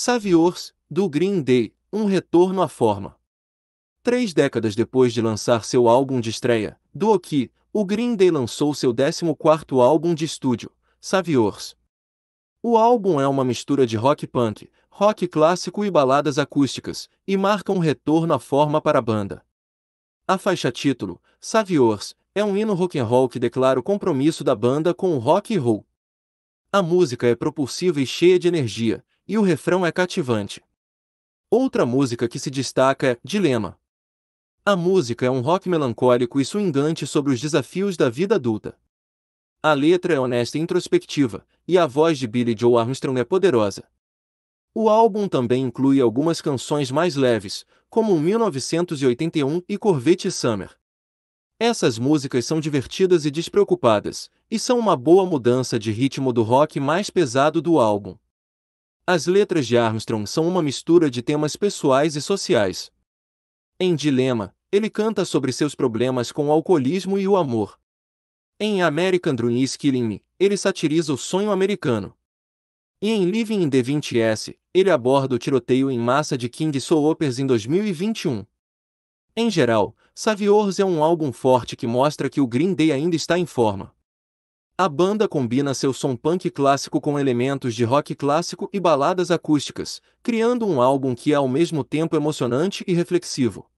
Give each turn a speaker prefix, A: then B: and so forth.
A: Saviors, do Green Day, um retorno à forma. Três décadas depois de lançar seu álbum de estreia, Do Oki, o Green Day lançou seu 14º álbum de estúdio, Saviors. O álbum é uma mistura de rock punk, rock clássico e baladas acústicas, e marca um retorno à forma para a banda. A faixa título, Saviors, é um hino rock and roll que declara o compromisso da banda com o rock e roll. A música é propulsiva e cheia de energia, e o refrão é cativante. Outra música que se destaca é Dilema. A música é um rock melancólico e swingante sobre os desafios da vida adulta. A letra é honesta e introspectiva, e a voz de Billy Joe Armstrong é poderosa. O álbum também inclui algumas canções mais leves, como 1981 e Corvette Summer. Essas músicas são divertidas e despreocupadas, e são uma boa mudança de ritmo do rock mais pesado do álbum. As letras de Armstrong são uma mistura de temas pessoais e sociais. Em Dilema, ele canta sobre seus problemas com o alcoolismo e o amor. Em American Dream is Killing Me, ele satiriza o sonho americano. E em Living in the 20S, ele aborda o tiroteio em massa de King Soopers em 2021. Em geral, Saviors é um álbum forte que mostra que o Green Day ainda está em forma. A banda combina seu som punk clássico com elementos de rock clássico e baladas acústicas, criando um álbum que é ao mesmo tempo emocionante e reflexivo.